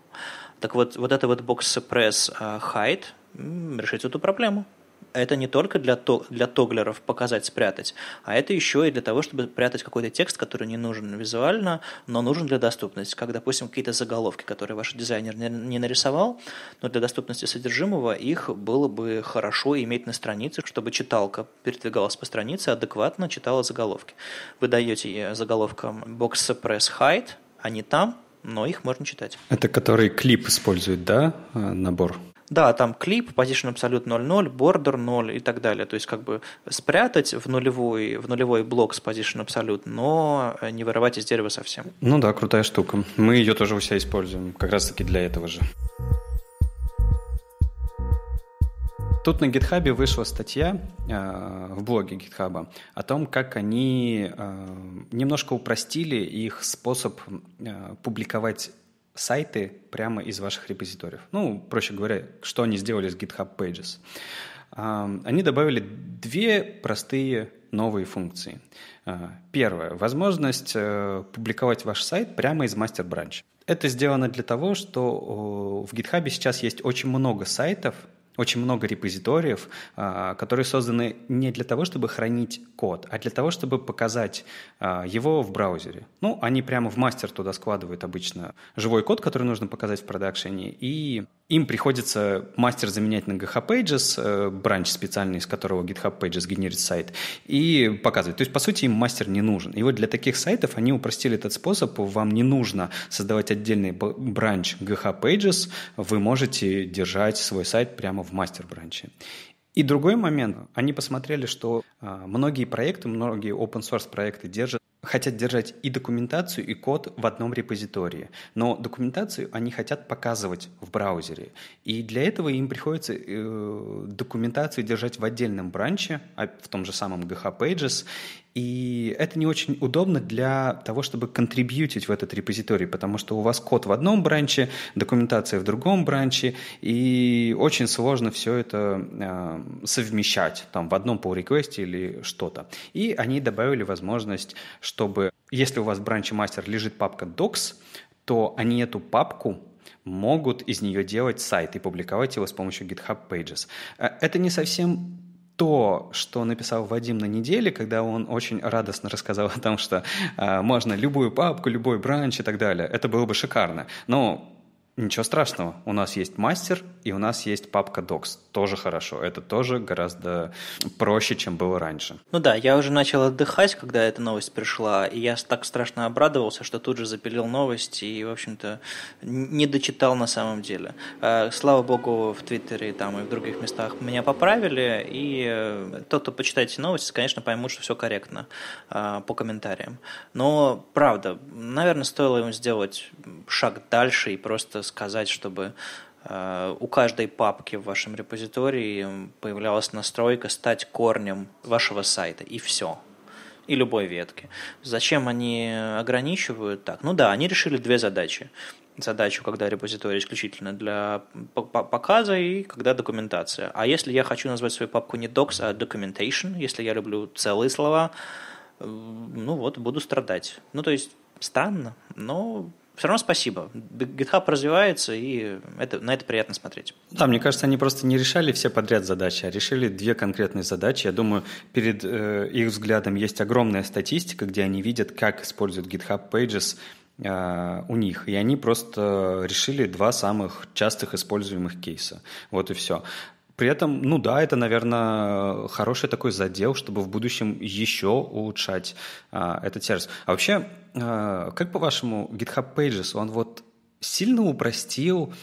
Так вот, вот это вот Box suppress Hide решит эту проблему это не только для, то, для тоглеров показать, спрятать, а это еще и для того, чтобы прятать какой-то текст, который не нужен визуально, но нужен для доступности, как, допустим, какие-то заголовки, которые ваш дизайнер не, не нарисовал, но для доступности содержимого их было бы хорошо иметь на странице, чтобы читалка передвигалась по странице, адекватно читала заголовки. Вы даете заголовкам box press height, они там, но их можно читать. Это который клип использует, да, э, набор? Да, там клип, position absolute 0.0, border 0 и так далее. То есть как бы спрятать в нулевой, в нулевой блок с position absolute, но э, не воровать из дерева совсем. Ну да, крутая штука. Мы ее тоже у себя используем, как раз таки для этого же. Тут на GitHub вышла статья э, в блоге GitHub о том, как они э, немножко упростили их способ э, публиковать сайты прямо из ваших репозиториев. Ну, проще говоря, что они сделали с GitHub Pages. А, они добавили две простые новые функции. А, первое. Возможность э, публиковать ваш сайт прямо из мастер-бранча. Это сделано для того, что в GitHub сейчас есть очень много сайтов, очень много репозиториев, а, которые созданы не для того, чтобы хранить код, а для того, чтобы показать а, его в браузере. Ну, они прямо в мастер туда складывают обычно живой код, который нужно показать в продакшене, и им приходится мастер заменять на GitHub Pages, э, бранч специальный, из которого GitHub Pages генерит сайт, и показывает. То есть, по сути, им мастер не нужен. И вот для таких сайтов они упростили этот способ. Вам не нужно создавать отдельный бранч GitHub Pages, вы можете держать свой сайт прямо в мастер-бранче. И другой момент, они посмотрели, что а, многие проекты, многие open source проекты держат хотят держать и документацию, и код в одном репозитории. Но документацию они хотят показывать в браузере. И для этого им приходится э, документацию держать в отдельном бранче, а в том же самом GH Pages, и это не очень удобно для того, чтобы контрибьютить в этот репозиторий, потому что у вас код в одном бранче, документация в другом бранче, и очень сложно все это э, совмещать там, в одном pull request или что-то. И они добавили возможность, чтобы если у вас в бранче мастер лежит папка docs, то они эту папку могут из нее делать сайт и публиковать его с помощью GitHub Pages. А, это не совсем то, что написал Вадим на неделе, когда он очень радостно рассказал о том, что э, можно любую папку, любой бранч и так далее. Это было бы шикарно. Но Ничего страшного. У нас есть мастер и у нас есть папка Docs. Тоже хорошо. Это тоже гораздо проще, чем было раньше. Ну да, я уже начал отдыхать, когда эта новость пришла, и я так страшно обрадовался, что тут же запилил новость и, в общем-то, не дочитал на самом деле. Э, слава богу, в Твиттере там и в других местах меня поправили, и э, тот, кто почитает эти новости, конечно, поймут, что все корректно э, по комментариям. Но, правда, наверное, стоило ему сделать шаг дальше и просто сказать, чтобы э, у каждой папки в вашем репозитории появлялась настройка стать корнем вашего сайта, и все. И любой ветки. Зачем они ограничивают так? Ну да, они решили две задачи. Задачу, когда репозиторий исключительно для показа и когда документация. А если я хочу назвать свою папку не docs, а documentation, если я люблю целые слова, э, ну вот, буду страдать. Ну то есть странно, но все равно спасибо. GitHub развивается, и это, на это приятно смотреть. Да, мне кажется, они просто не решали все подряд задачи, а решили две конкретные задачи. Я думаю, перед э, их взглядом есть огромная статистика, где они видят, как используют GitHub Pages э, у них, и они просто решили два самых частых используемых кейса. Вот и все. При этом, ну да, это, наверное, хороший такой задел, чтобы в будущем еще улучшать а, этот сервис. А вообще, а, как по-вашему, GitHub Pages, он вот сильно упростил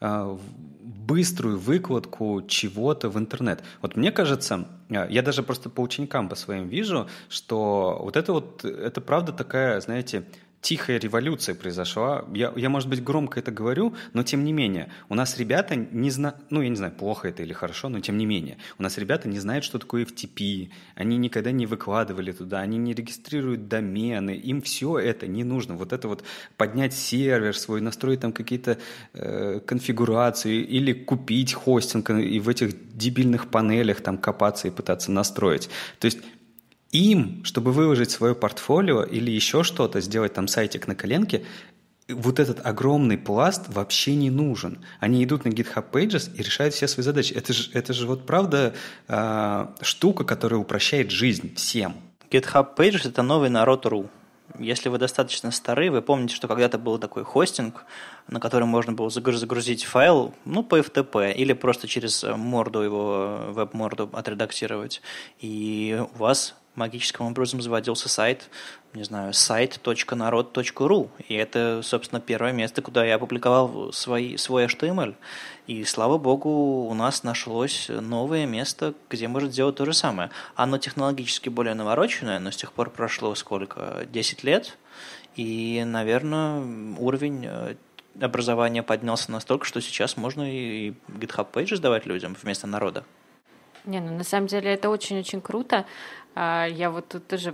а, быструю выкладку чего-то в интернет. Вот мне кажется, а, я даже просто по ученикам по своим вижу, что вот это вот, это правда такая, знаете, тихая революция произошла. Я, я, может быть, громко это говорю, но тем не менее, у нас ребята не знают, ну, я не знаю, плохо это или хорошо, но тем не менее, у нас ребята не знают, что такое FTP, они никогда не выкладывали туда, они не регистрируют домены, им все это не нужно. Вот это вот поднять сервер свой, настроить там какие-то э, конфигурации или купить хостинг и в этих дебильных панелях там копаться и пытаться настроить. То есть им, чтобы выложить свое портфолио или еще что-то, сделать там сайтик на коленке, вот этот огромный пласт вообще не нужен. Они идут на GitHub Pages и решают все свои задачи. Это же, это же вот правда э, штука, которая упрощает жизнь всем. GitHub Pages – это новый народ.ру. Если вы достаточно стары, вы помните, что когда-то был такой хостинг, на котором можно было загрузить файл, ну, по FTP, или просто через морду его, веб-морду отредактировать. И у вас магическим образом заводился сайт, не знаю, сайт.народ.ру. И это, собственно, первое место, куда я опубликовал свой свой HTML. Эм и, слава богу, у нас нашлось новое место, где можно сделать то же самое. Оно технологически более навороченное, но с тех пор прошло сколько? 10 лет. И, наверное, уровень э, образования поднялся настолько, что сейчас можно и GitHub Pages давать людям вместо народа. Не, ну на самом деле это очень-очень круто. А, я вот тут тоже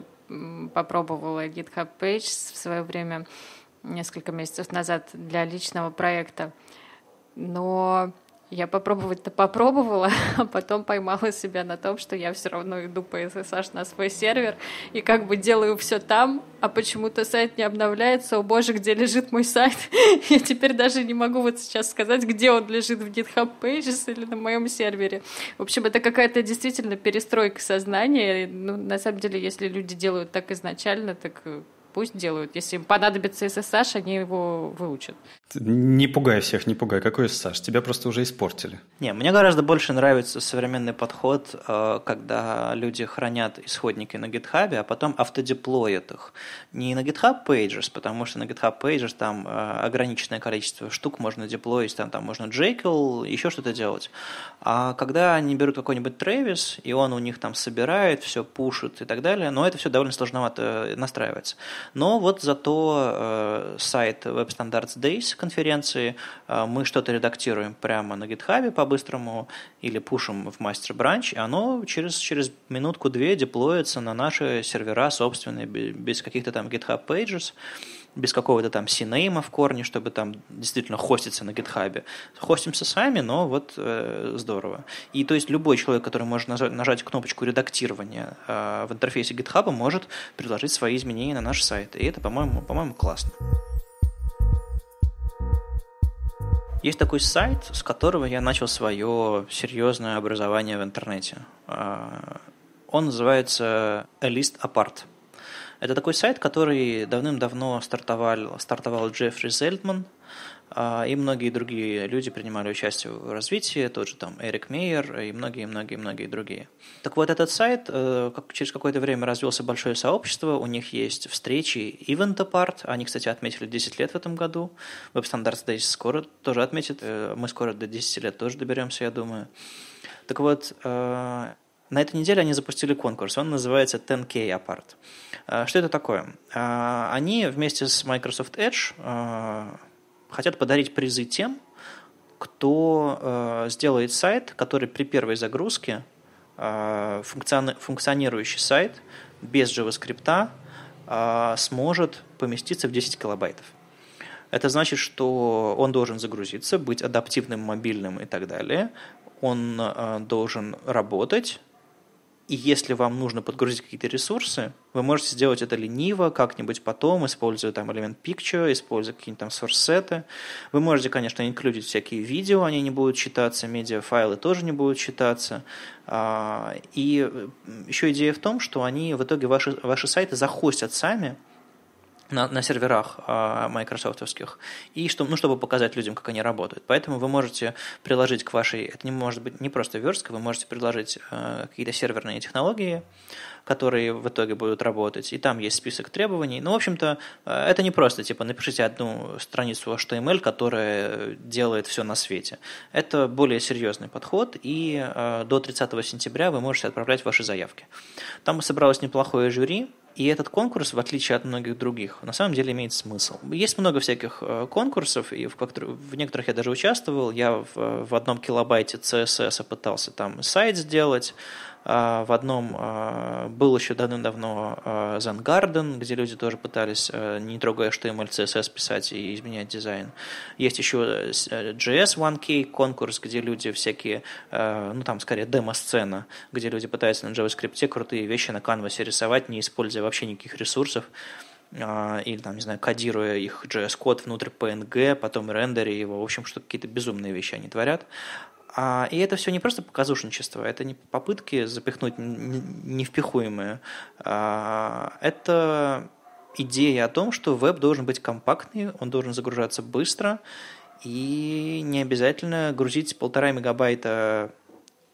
попробовала GitHub Page в свое время, несколько месяцев назад, для личного проекта. Но я попробовать-то попробовала, а потом поймала себя на том, что я все равно иду по SSH на свой сервер и как бы делаю все там, а почему-то сайт не обновляется. О боже, где лежит мой сайт? я теперь даже не могу вот сейчас сказать, где он лежит в GitHub Pages или на моем сервере. В общем, это какая-то действительно перестройка сознания. Ну, на самом деле, если люди делают так изначально, так э, пусть делают. Если им понадобится СССР, они его выучат. Не пугай всех, не пугай. Какой СССР? Тебя просто уже испортили. Не, мне гораздо больше нравится современный подход, э, когда люди хранят исходники на GitHub, а потом автодеплоят их. Не на GitHub Pages, потому что на GitHub Pages там э, ограниченное количество штук можно деплоить, там, там можно Jekyll, еще что-то делать. А когда они берут какой-нибудь Travis, и он у них там собирает, все пушит и так далее, но это все довольно сложновато э, настраивается. Но вот зато э, сайт Web Standards Days конференции, э, мы что-то редактируем прямо на GitHub по-быстрому или пушим в мастер бранч, и оно через, через минутку-две деплоится на наши сервера собственные, без каких-то там GitHub Pages без какого-то там синейма в корне, чтобы там действительно хоститься на гитхабе. Хостимся сами, но вот э, здорово. И то есть любой человек, который может нажать, нажать кнопочку редактирования э, в интерфейсе гитхаба, может предложить свои изменения на наш сайт. И это, по-моему, по-моему, классно. Есть такой сайт, с которого я начал свое серьезное образование в интернете. Э, он называется A List Apart. Это такой сайт, который давным-давно стартовал, стартовал Джеффри Зельдман, а, и многие другие люди принимали участие в развитии, тот же там Эрик Мейер и многие-многие-многие другие. Так вот, этот сайт, э, как, через какое-то время развелся большое сообщество, у них есть встречи Event Apart, они, кстати, отметили 10 лет в этом году, Web Standards Days скоро тоже отметит, э, мы скоро до 10 лет тоже доберемся, я думаю. Так вот, э, на этой неделе они запустили конкурс, он называется 10K Apart. А, что это такое? А, они вместе с Microsoft Edge а, хотят подарить призы тем, кто сделает сайт, который при первой загрузке функционирующий сайт без JavaScript сможет поместиться в 10 килобайтов. Это значит, что он должен загрузиться, быть адаптивным, мобильным и так далее. Он должен работать, и если вам нужно подгрузить какие-то ресурсы, вы можете сделать это лениво, как-нибудь потом, используя там элемент picture, используя какие-нибудь там source-сеты. Вы можете, конечно, инклюдить всякие видео, они не будут читаться, медиафайлы тоже не будут читаться. А, и э, еще идея в том, что они в итоге ваши, ваши сайты захостят сами, на, на серверах э, и что, ну, чтобы показать людям, как они работают. Поэтому вы можете приложить к вашей, это не может быть не просто верстка, вы можете предложить э, какие-то серверные технологии, которые в итоге будут работать, и там есть список требований. Ну, в общем-то, э, это не просто, типа, напишите одну страницу HTML, которая делает все на свете. Это более серьезный подход, и э, до 30 сентября вы можете отправлять ваши заявки. Там собралось неплохое жюри, и этот конкурс, в отличие от многих других, на самом деле имеет смысл. Есть много всяких э, конкурсов, и в, в некоторых я даже участвовал. Я в, э, в одном килобайте CSS пытался там сайт сделать, а, в одном а, был еще давным-давно а, Zen где люди тоже пытались, не трогая HTML, CSS писать и изменять дизайн. Есть еще JS э, э, 1K конкурс, где люди всякие, ну там скорее демо-сцена, где люди пытаются на JavaScript крутые вещи на канвасе рисовать, не используя вообще никаких ресурсов или там, не знаю, кодируя их JS-код внутрь PNG, потом рендеря его, в общем, что какие-то безумные вещи они творят. А, и это все не просто показушничество, это не попытки запихнуть невпихуемое. А, это идея о том, что веб должен быть компактный, он должен загружаться быстро, и не обязательно грузить полтора мегабайта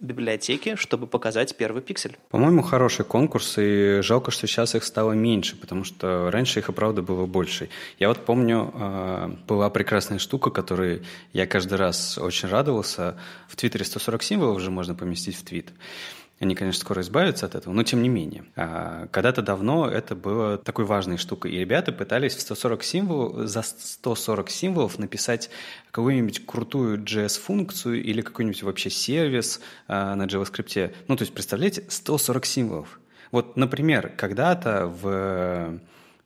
библиотеки, чтобы показать первый пиксель. По-моему, хороший конкурс, и жалко, что сейчас их стало меньше, потому что раньше их и правда было больше. Я вот помню, э, была прекрасная штука, которой я каждый раз очень радовался. В Твиттере 140 символов уже можно поместить в твит. Они, конечно, скоро избавятся от этого, но тем не менее. А, когда-то давно это было такой важной штукой. И ребята пытались в 140 символов за 140 символов написать какую-нибудь крутую JS-функцию или какой-нибудь вообще сервис а, на JavaScript. Ну, то есть, представляете, 140 символов. Вот, например, когда-то в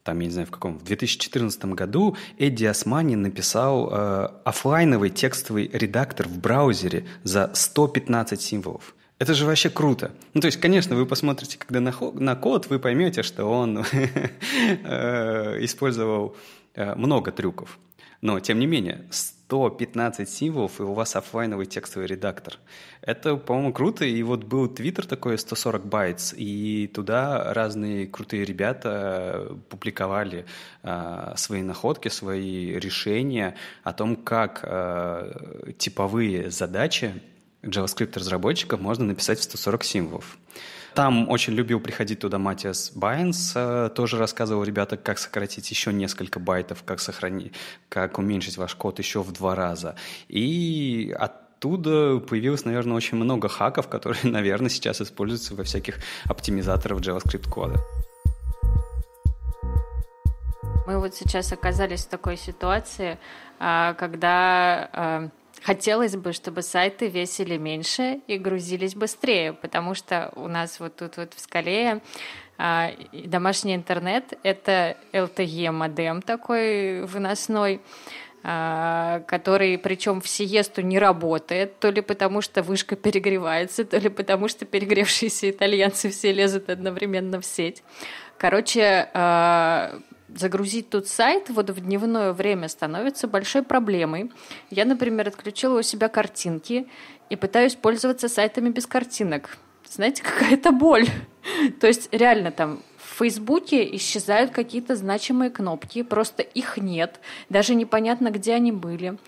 там, я не знаю, в каком, в 2014 году Эдди Османи написал э, офлайновый текстовый редактор в браузере за 115 символов. Это же вообще круто. Ну, то есть, конечно, вы посмотрите, когда на, на код, вы поймете, что он э, использовал э, много трюков. Но, тем не менее, 115 символов, и у вас офлайновый текстовый редактор. Это, по-моему, круто. И вот был твиттер такой 140 байт, и туда разные крутые ребята э, публиковали э, свои находки, свои решения о том, как э, типовые задачи JavaScript-разработчиков можно написать в 140 символов. Там очень любил приходить туда Матиас Байнс, э, тоже рассказывал ребята, как сократить еще несколько байтов, как сохранить, как уменьшить ваш код еще в два раза. И оттуда появилось, наверное, очень много хаков, которые, наверное, сейчас используются во всяких оптимизаторах JavaScript-кода. Мы вот сейчас оказались в такой ситуации, а, когда а, Хотелось бы, чтобы сайты весили меньше и грузились быстрее, потому что у нас вот тут вот в скале а, домашний интернет — это LTE-модем такой выносной, а, который причем в сиесту не работает, то ли потому что вышка перегревается, то ли потому что перегревшиеся итальянцы все лезут одновременно в сеть. Короче, а, загрузить тот сайт вот в дневное время становится большой проблемой. Я, например, отключила у себя картинки и пытаюсь пользоваться сайтами без картинок. Знаете, какая-то боль. То есть реально там в Фейсбуке исчезают какие-то значимые кнопки, просто их нет, даже непонятно, где они были.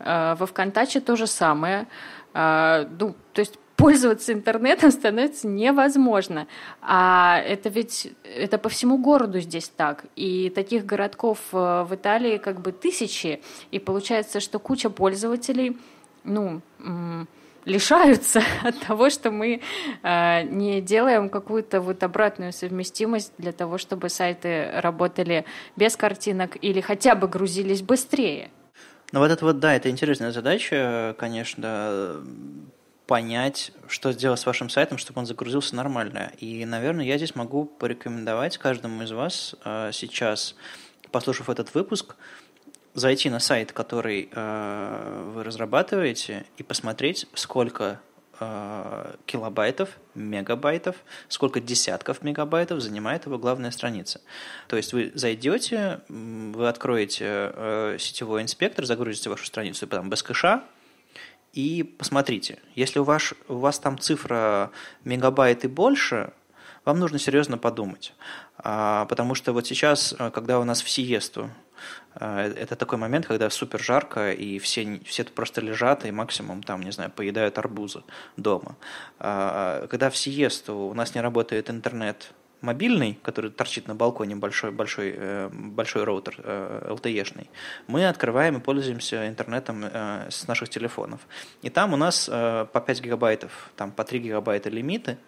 А, во ВКонтакте то же самое. А, ну, то есть пользоваться интернетом становится невозможно. А это ведь это по всему городу здесь так. И таких городков э, в Италии как бы тысячи. И получается, что куча пользователей, ну, лишаются от того, что мы э, не делаем какую-то вот обратную совместимость для того, чтобы сайты работали без картинок или хотя бы грузились быстрее. Ну вот это вот, да, это интересная задача, конечно, понять, что сделать с вашим сайтом, чтобы он загрузился нормально. И, наверное, я здесь могу порекомендовать каждому из вас э, сейчас, послушав этот выпуск, зайти на сайт, который э, вы разрабатываете, и посмотреть, сколько э, килобайтов, мегабайтов, сколько десятков мегабайтов занимает его главная страница. То есть вы зайдете, вы откроете сетевой инспектор, загрузите вашу страницу там, без кэша, и посмотрите. Если у вас, у вас там цифра мегабайт и больше, вам нужно серьезно подумать. А, потому что вот сейчас, э, когда у нас в сиесту, э, э, это такой момент, когда супер жарко, и все, все просто лежат, и максимум там, не знаю, поедают арбузы дома. А, а когда в сиесту у нас не работает интернет, мобильный, который торчит на балконе, большой, большой, э, большой роутер э, LTE-шный, мы открываем и пользуемся интернетом э, с наших телефонов. И там у нас э, по 5 гигабайтов, там по 3 гигабайта лимиты,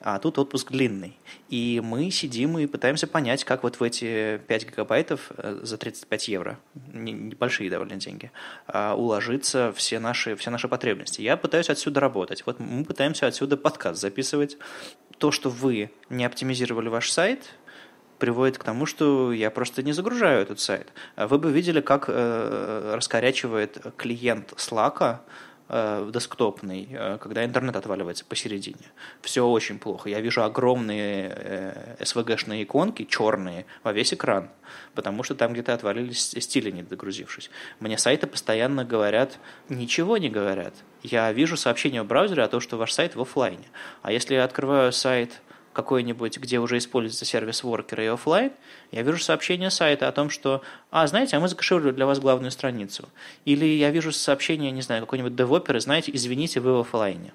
а тут отпуск длинный. И мы сидим и пытаемся понять, как вот в эти 5 гигабайтов э, за 35 евро, небольшие довольно деньги, а, уложиться все наши, все наши потребности. Я пытаюсь отсюда работать. Вот мы пытаемся отсюда подкаст записывать. То, что вы не оптимизировали ваш сайт, приводит к тому, что я просто не загружаю этот сайт. Вы бы видели, как э, раскорячивает клиент Slack Э, десктопный, э, когда интернет отваливается посередине. Все очень плохо. Я вижу огромные э, SVG-шные иконки, черные, во весь экран, потому что там где-то отвалились стили, не догрузившись. Мне сайты постоянно говорят, ничего не говорят. Я вижу сообщение в браузере о том, что ваш сайт в офлайне. А если я открываю сайт какой-нибудь, где уже используется сервис воркера и офлайн, я вижу сообщение сайта о том, что «А, знаете, а мы закашировали для вас главную страницу». Или я вижу сообщение, не знаю, какой-нибудь девопера, знаете, «Извините, вы в офлайне».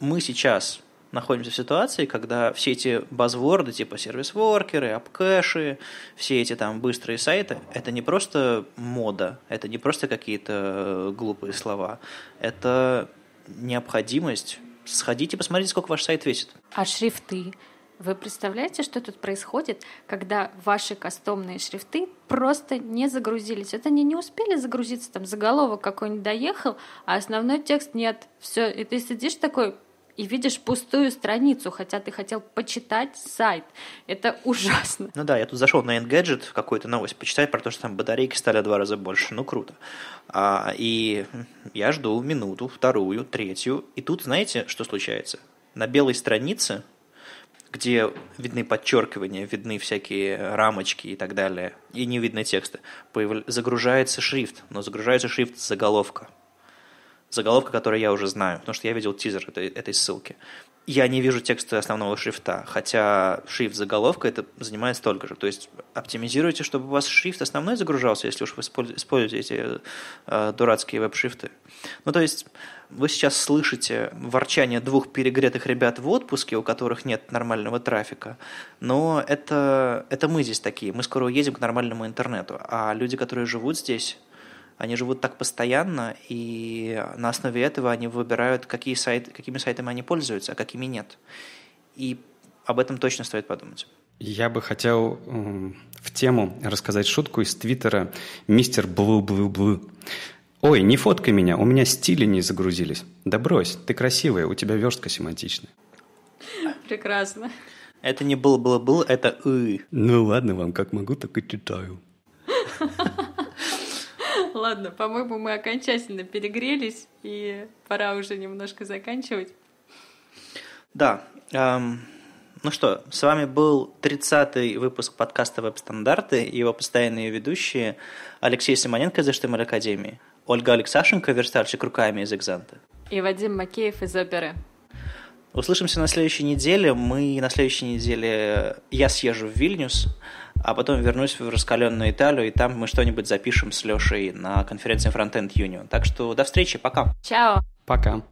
Мы сейчас находимся в ситуации, когда все эти базворды, типа сервис-воркеры, апкэши, все эти там быстрые сайты, это не просто мода, это не просто какие-то глупые слова, это необходимость сходить и посмотреть, сколько ваш сайт весит. А шрифты? Вы представляете, что тут происходит, когда ваши кастомные шрифты просто не загрузились? Это они не успели загрузиться, там заголовок какой-нибудь доехал, а основной текст нет. Все, и ты сидишь такой, и видишь пустую страницу, хотя ты хотел почитать сайт. Это ужасно. Ну да, я тут зашел на Engadget, какую-то новость почитать про то, что там батарейки стали в два раза больше. Ну круто. А, и я жду минуту, вторую, третью. И тут знаете, что случается? На белой странице где видны подчеркивания, видны всякие рамочки и так далее, и не видно текста. Появ... Загружается шрифт, но загружается шрифт заголовка заголовка, которую я уже знаю, потому что я видел тизер этой, этой ссылки. Я не вижу текста основного шрифта, хотя шрифт заголовка это занимает столько же. То есть оптимизируйте, чтобы у вас шрифт основной загружался, если уж вы используете эти э, дурацкие веб-шрифты. Ну, то есть вы сейчас слышите ворчание двух перегретых ребят в отпуске, у которых нет нормального трафика, но это, это мы здесь такие, мы скоро уедем к нормальному интернету, а люди, которые живут здесь, они живут так постоянно, и на основе этого они выбирают, какие сайты, какими сайтами они пользуются, а какими нет. И об этом точно стоит подумать. Я бы хотел в тему рассказать шутку из Твиттера «Мистер Блу-Блу-Блу». Ой, не фоткай меня, у меня стили не загрузились. Да брось, ты красивая, у тебя верстка семантичная. Прекрасно. Это не был-был-был, это «ы». Ну ладно вам, как могу, так и читаю. Ладно, по-моему, мы окончательно перегрелись, и пора уже немножко заканчивать. Да. Эм, ну что, с вами был 30-й выпуск подкаста «Веб-стандарты» и его постоянные ведущие Алексей Симоненко из Эштемель Академии, Ольга Алексашенко, верстальщик руками из «Экзанта». И Вадим Макеев из «Оперы». Услышимся на следующей неделе. Мы на следующей неделе... Я съезжу в Вильнюс, а потом вернусь в раскаленную Италию, и там мы что-нибудь запишем с Лешей на конференции Frontend Union. Так что до встречи, пока. Чао. Пока.